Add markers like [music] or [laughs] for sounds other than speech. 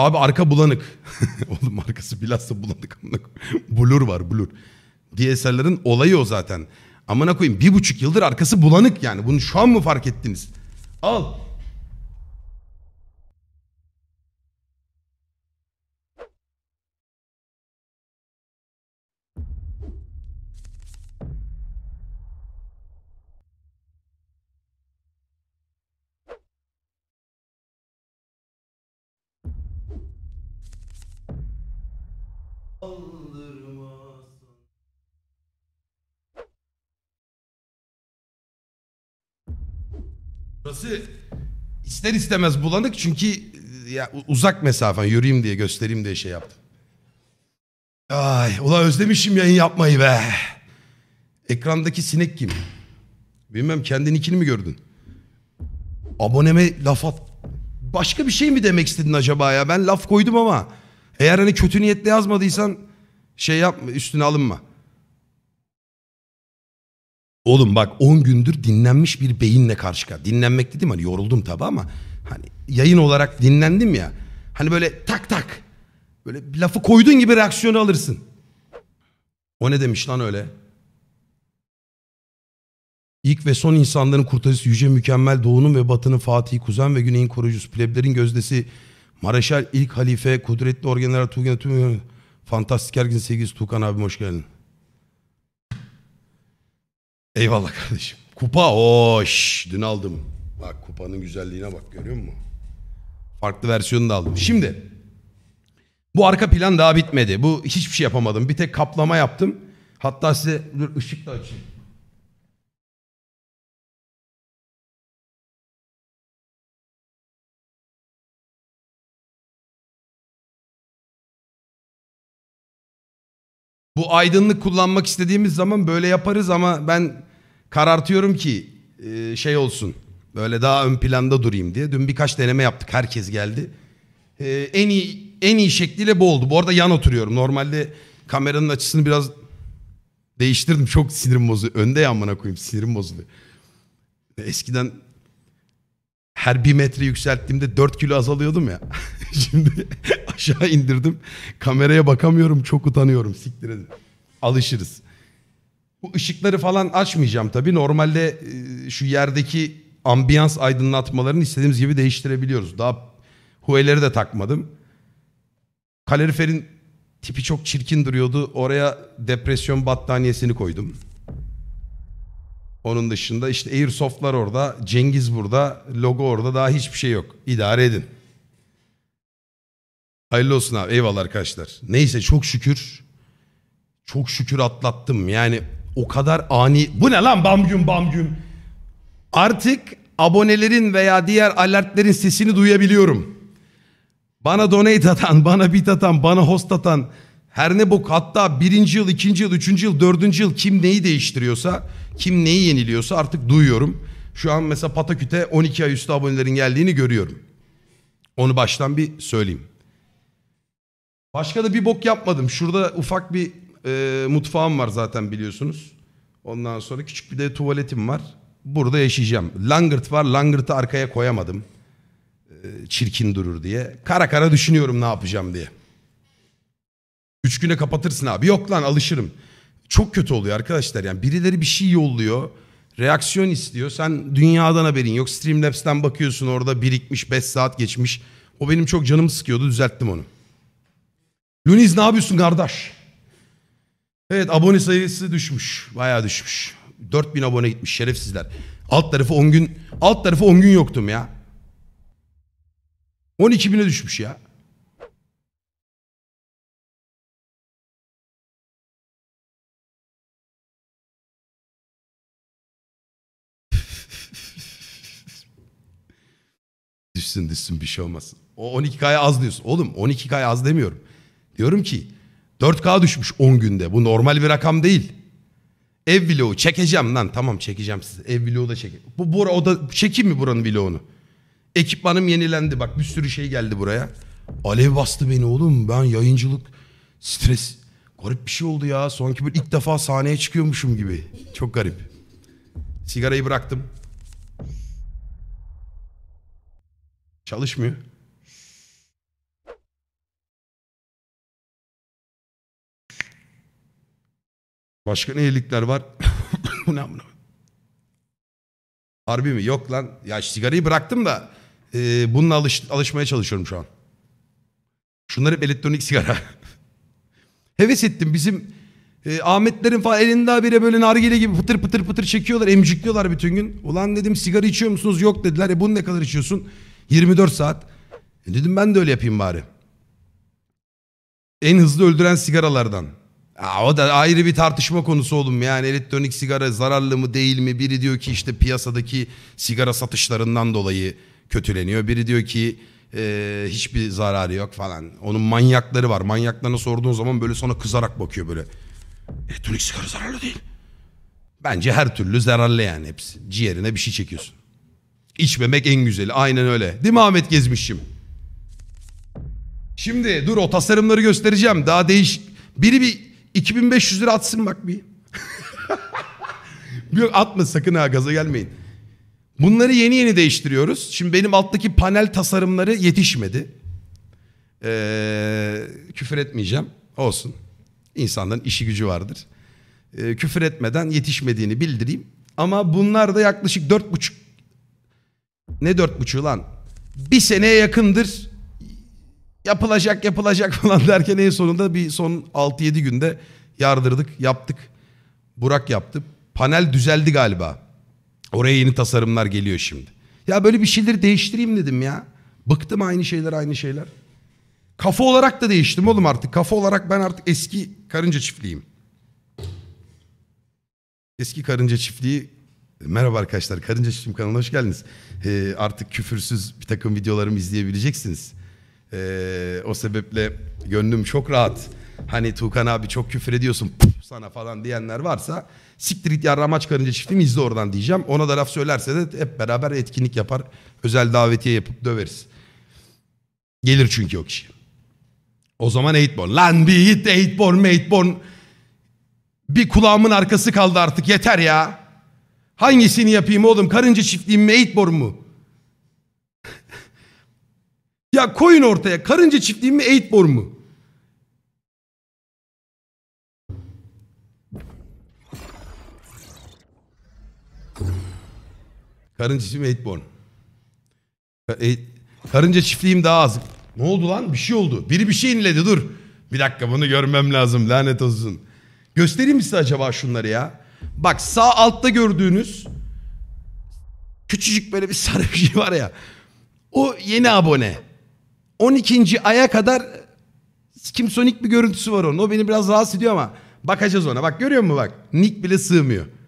Abi arka bulanık. [laughs] Oğlum arkası bilhassa bulanık. blur var blur. DSLR'ın olayı o zaten. Amına koyayım bir buçuk yıldır arkası bulanık yani. Bunu şu an mı fark ettiniz? Al. kaldırmasın. Burası ister istemez bulanık çünkü e, ya uzak mesafen yürüyeyim diye göstereyim diye şey yaptım. Ay ula özlemişim yayın yapmayı be. Ekrandaki sinek kim? Bilmem kendin ikini mi gördün? Aboneme laf at. Başka bir şey mi demek istedin acaba ya? Ben laf koydum ama. Eğer hani kötü niyetle yazmadıysan şey yapma üstüne alınma. Oğlum bak 10 gündür dinlenmiş bir beyinle karşı karşıya. Dinlenmek dedim hani yoruldum tabi ama hani yayın olarak dinlendim ya. Hani böyle tak tak böyle lafı koyduğun gibi reaksiyonu alırsın. O ne demiş lan öyle? İlk ve son insanların kurtarıcısı yüce mükemmel doğunun ve batının fatih kuzen ve güneyin koruyucusu pleblerin gözdesi Mareşal ilk halife, kudretli orgeneral Tugan tüm fantastik ergin sevgisi Tukan abim hoş geldin. Eyvallah kardeşim. Kupa hoş. Dün aldım. Bak kupanın güzelliğine bak görüyor musun? Farklı versiyonu da aldım. Şimdi bu arka plan daha bitmedi. Bu hiçbir şey yapamadım. Bir tek kaplama yaptım. Hatta size dur ışık da açayım. Bu aydınlık kullanmak istediğimiz zaman böyle yaparız ama ben karartıyorum ki e, şey olsun. Böyle daha ön planda durayım diye. Dün birkaç deneme yaptık. Herkes geldi. E, en iyi en iyi şekliyle bu oldu. Bu arada yan oturuyorum. Normalde kameranın açısını biraz değiştirdim. Çok sinirim bozuluyor. Önde yanmana koyayım. Sinirim bozuluyor. Eskiden her bir metre yükselttiğimde 4 kilo azalıyordum ya. [laughs] Şimdi aşağı indirdim. Kameraya bakamıyorum çok utanıyorum siktir edin. Alışırız. Bu ışıkları falan açmayacağım tabii. Normalde e, şu yerdeki ambiyans aydınlatmalarını istediğimiz gibi değiştirebiliyoruz. Daha hueleri de takmadım. Kaloriferin tipi çok çirkin duruyordu. Oraya depresyon battaniyesini koydum. Onun dışında işte Airsoft'lar orada, Cengiz burada, logo orada daha hiçbir şey yok. İdare edin. Hayırlı olsun abi. Eyvallah arkadaşlar. Neyse çok şükür. Çok şükür atlattım. Yani o kadar ani. Bu ne lan bam güm bam güm. Artık abonelerin veya diğer alertlerin sesini duyabiliyorum. Bana donate atan, bana bit atan, bana host atan her ne bok hatta birinci yıl, ikinci yıl, üçüncü yıl, dördüncü yıl kim neyi değiştiriyorsa, kim neyi yeniliyorsa artık duyuyorum. Şu an mesela Pataküt'e 12 ay üstü abonelerin geldiğini görüyorum. Onu baştan bir söyleyeyim. Başka da bir bok yapmadım. Şurada ufak bir e, mutfağım var zaten biliyorsunuz. Ondan sonra küçük bir de tuvaletim var. Burada yaşayacağım. Langırt var. Langırt'ı arkaya koyamadım. E, çirkin durur diye. Kara kara düşünüyorum ne yapacağım diye. Üç güne kapatırsın abi. Yok lan alışırım. Çok kötü oluyor arkadaşlar. Yani birileri bir şey yolluyor. Reaksiyon istiyor. Sen dünyadan haberin yok. Streamlabs'ten bakıyorsun orada birikmiş 5 saat geçmiş. O benim çok canımı sıkıyordu. Düzelttim onu. Yunus ne yapıyorsun kardeş? Evet abone sayısı düşmüş. Bayağı düşmüş. 4000 abone gitmiş şerefsizler. Alt tarafı 10 gün alt tarafı 10 gün yoktum ya. 12 bine düşmüş ya. düşsün düşsün bir şey olmasın. O 12K'ya az diyorsun. Oğlum 12K'ya az demiyorum. Diyorum ki 4K düşmüş 10 günde. Bu normal bir rakam değil. Ev vlogu çekeceğim lan. Tamam çekeceğim size. Ev vlogu da çek. Bu Bora o çekeyim mi buranın vlogunu? Ekipmanım yenilendi. Bak bir sürü şey geldi buraya. Alev bastı beni oğlum. Ben yayıncılık stres garip bir şey oldu ya. Sonki bir ilk defa sahneye çıkıyormuşum gibi. Çok garip. Sigarayı bıraktım. Çalışmıyor. Başka ne iyilikler var? [laughs] Bu ne amına? Harbi mi? Yok lan. Ya sigarayı bıraktım da e, bununla alış, alışmaya çalışıyorum şu an. Şunlar hep elektronik sigara. [laughs] Heves ettim bizim e, Ahmetlerin falan elinde habire böyle nargile gibi pıtır pıtır pıtır çekiyorlar, emcikliyorlar bütün gün. Ulan dedim sigara içiyor musunuz? Yok dediler. E bunu ne kadar içiyorsun? 24 saat. E, dedim ben de öyle yapayım bari. En hızlı öldüren sigaralardan. Ya o da ayrı bir tartışma konusu oğlum yani elektronik sigara zararlı mı değil mi? Biri diyor ki işte piyasadaki sigara satışlarından dolayı kötüleniyor. Biri diyor ki e, hiçbir zararı yok falan. Onun manyakları var. Manyaklarına sorduğun zaman böyle sana kızarak bakıyor böyle. Elektronik sigara zararlı değil. Bence her türlü zararlı yani hepsi. Ciğerine bir şey çekiyorsun. İçmemek en güzeli. Aynen öyle. Değil mi Ahmet Gezmiş'im? Şimdi dur o tasarımları göstereceğim. Daha değiş... Biri bir 2500 lira atsın bak bir. [laughs] Yok atma sakın ha gaza gelmeyin. Bunları yeni yeni değiştiriyoruz. Şimdi benim alttaki panel tasarımları yetişmedi. Ee, küfür etmeyeceğim. Olsun. İnsanların işi gücü vardır. Ee, küfür etmeden yetişmediğini bildireyim. Ama bunlar da yaklaşık dört buçuk... Ne dört buçuğu lan? Bir seneye yakındır yapılacak yapılacak [laughs] falan derken en sonunda bir son 6-7 günde yardırdık yaptık. Burak yaptı. Panel düzeldi galiba. Oraya yeni tasarımlar geliyor şimdi. Ya böyle bir şeyleri değiştireyim dedim ya. Bıktım aynı şeyler aynı şeyler. Kafa olarak da değiştim oğlum artık. Kafa olarak ben artık eski karınca çiftliğim. Eski karınca çiftliği Merhaba arkadaşlar Karınca Çiftliğim kanalına hoş geldiniz. Ee, artık küfürsüz bir takım videolarımı izleyebileceksiniz. Ee, o sebeple gönlüm çok rahat. Hani Tuğkan abi çok küfür ediyorsun sana falan diyenler varsa siktir git yarrama karınca çiftimi izle oradan diyeceğim. Ona da laf söylerse de hep beraber etkinlik yapar. Özel davetiye yapıp döveriz. Gelir çünkü o kişi. O zaman Eightborn. Lan bir git Eightborn Eightborn. Bir kulağımın arkası kaldı artık yeter ya. Hangisini yapayım oğlum? Karınca çiftliğim mi Eightborn mu? Ya koyun ortaya karınca çiftliği mi eğitborn mu? Karınca çiftliği mi eğitborn? Karınca çiftliğim daha az. Ne oldu lan? Bir şey oldu. Biri bir şey inledi dur. Bir dakika bunu görmem lazım lanet olsun. Göstereyim mi size acaba şunları ya? Bak sağ altta gördüğünüz küçücük böyle bir sarı bir şey var ya. O yeni abone. 12. aya kadar skimsonik bir görüntüsü var onun. O beni biraz rahatsız ediyor ama bakacağız ona. Bak görüyor musun bak? Nick bile sığmıyor.